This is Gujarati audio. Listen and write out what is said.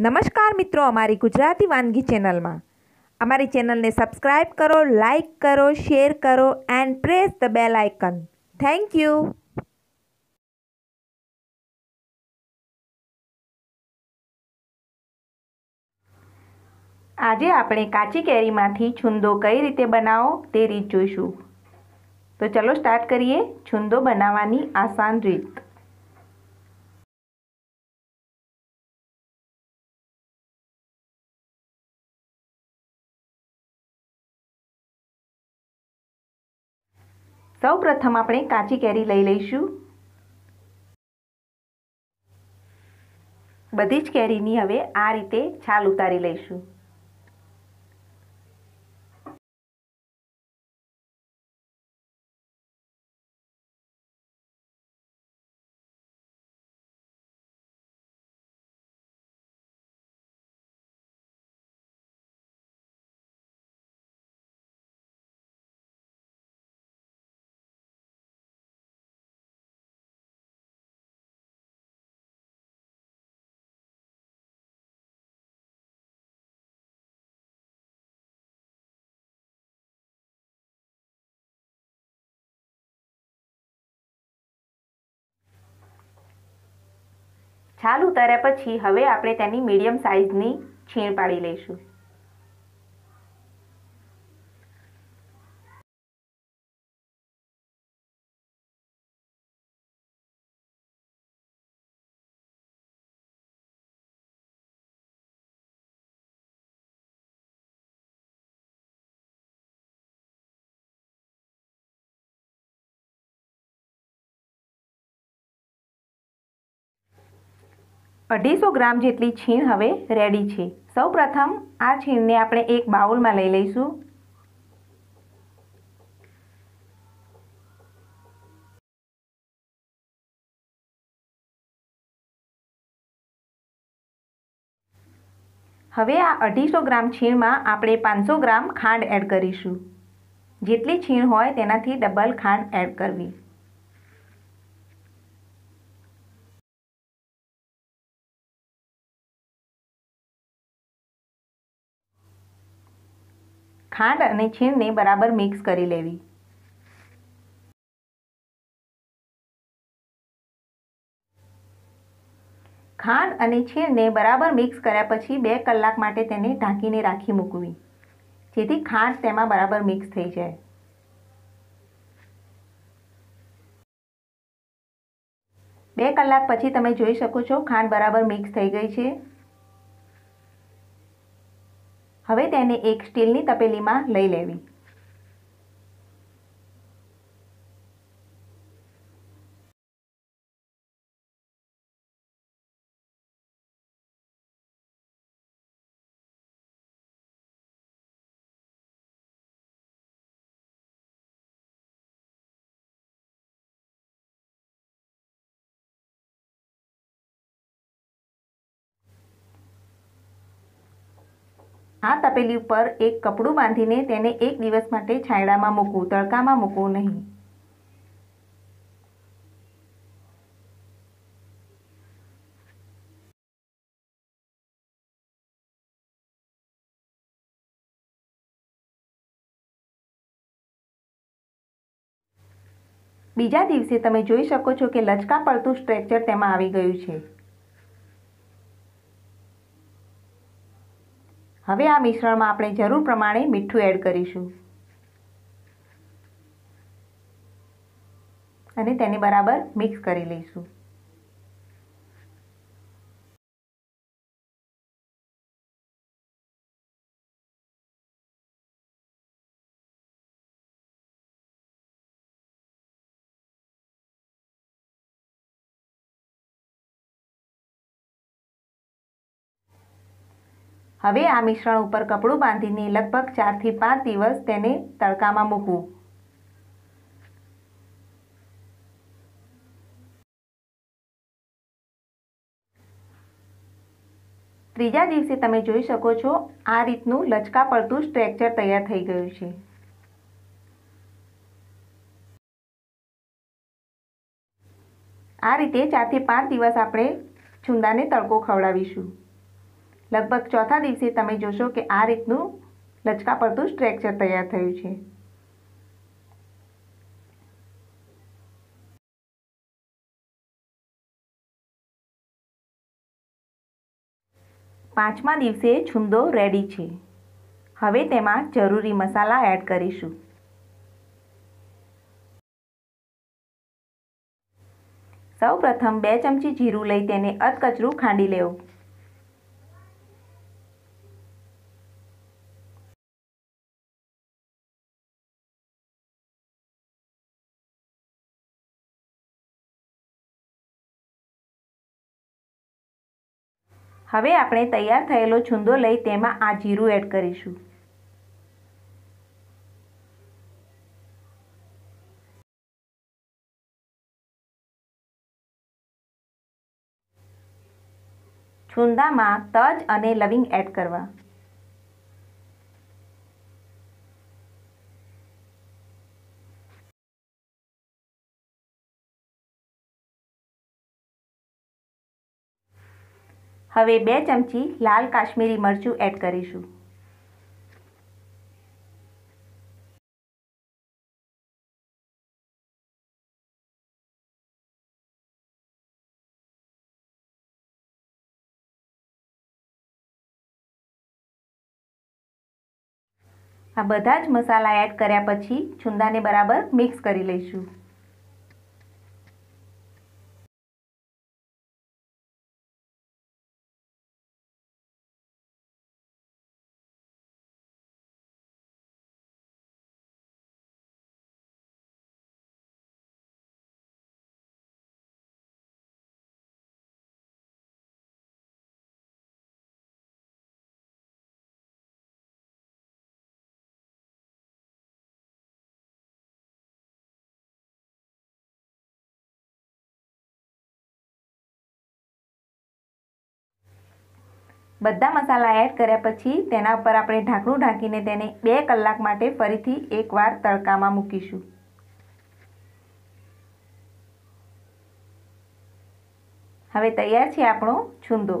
નમસ્કાર મિત્રો અમારી ગુજરાતી વાનગી ચેનલમાં અમારી ચેનલને સબસ્ક્રાઇબ કરો લાઇક કરો શેર કરો and press the bell icon thank you આજે આપણે કાચી કેરીમાંથી છુંદો કઈ રીતે બનાવો તે રીત જોઈશું તો ચલો સ્ટાર્ટ કરીએ છુંદો બનાવવાની આસાન રીત સૌ પ્રથમ આપણે કાચી કેરી લઈ લઈશું બધી જ કેરીની હવે આ રીતે છાલ ઉતારી લઈશું છાલ ઉતાર્યા પછી હવે આપણે તેની મીડિયમ સાઇઝની છીણ પાડી લઈશું અઢીસો ગ્રામ જેટલી છીણ હવે રેડી છે સૌપ્રથમ આ છીણને આપણે એક બાઉલમાં લઈ લઈશું હવે આ અઢીસો ગ્રામ છીણમાં આપણે પાંચસો ગ્રામ ખાંડ એડ કરીશું જેટલી છીણ હોય તેનાથી ડબલ ખાંડ એડ કરવી ખાંડ અને છીણને બરાબર મિક્સ કરી લેવી ખાંડ અને છીણને બરાબર મિક્સ કર્યા પછી બે કલાક માટે તેને ઢાંકીને રાખી મૂકવી જેથી ખાંડ તેમાં બરાબર મિક્સ થઈ જાય બે કલાક પછી તમે જોઈ શકો છો ખાંડ બરાબર મિક્સ થઈ ગઈ છે હવે તેને એક સ્ટીલની તપેલીમાં લઈ લેવી આ તપેલી ઉપર એક કપડું બાંધીને તેને એક દિવસ માટે છાંયડામાં મૂકવું તડકામાં મૂકવું નહીં બીજા દિવસે તમે જોઈ શકો છો કે લચકા પડતું સ્ટ્રેક્ચર તેમાં આવી ગયું છે હવે આ મિશ્રણમાં આપણે જરૂર પ્રમાણે મીઠું એડ કરીશું અને તેને બરાબર મિક્સ કરી લઈશું હવે આ મિશ્રણ ઉપર કપડું બાંધીને લગભગ ચારથી પાંચ દિવસ તેને તડકામાં મૂકવું ત્રીજા દિવસે તમે જોઈ શકો છો આ રીતનું લચકા પડતું સ્ટ્રેક્ચર તૈયાર થઈ ગયું છે આ રીતે ચારથી પાંચ દિવસ આપણે છુંદાને તડકો ખવડાવીશું લગભગ ચોથા દિવસે તમે જોશો કે આ રીતનું લચકા પડતું સ્ટ્રેકચર તૈયાર થયું છે પાંચમા દિવસે છુંદો રેડી છે હવે તેમાં જરૂરી મસાલા એડ કરીશું સૌ પ્રથમ બે ચમચી જીરું લઈ તેને અધકચરું ખાંડી લેવું હવે આપણે તૈયાર થયેલો છૂંદો લઈ તેમાં આ જીરું એડ કરીશું છૂંદામાં તજ અને લવિંગ એડ કરવા હવે બે ચમચી લાલ કાશ્મીરી મરચું એડ કરીશું આ બધા જ મસાલા એડ કર્યા પછી છુંદાને બરાબર મિક્સ કરી લઈશું બધા મસાલા એડ કર્યા પછી તેના ઉપર આપણે ઢાંકણું ઢાંકીને તેને બે કલાક માટે ફરીથી એકવાર તડકામાં મૂકીશું હવે તૈયાર છે આપણો છુંદો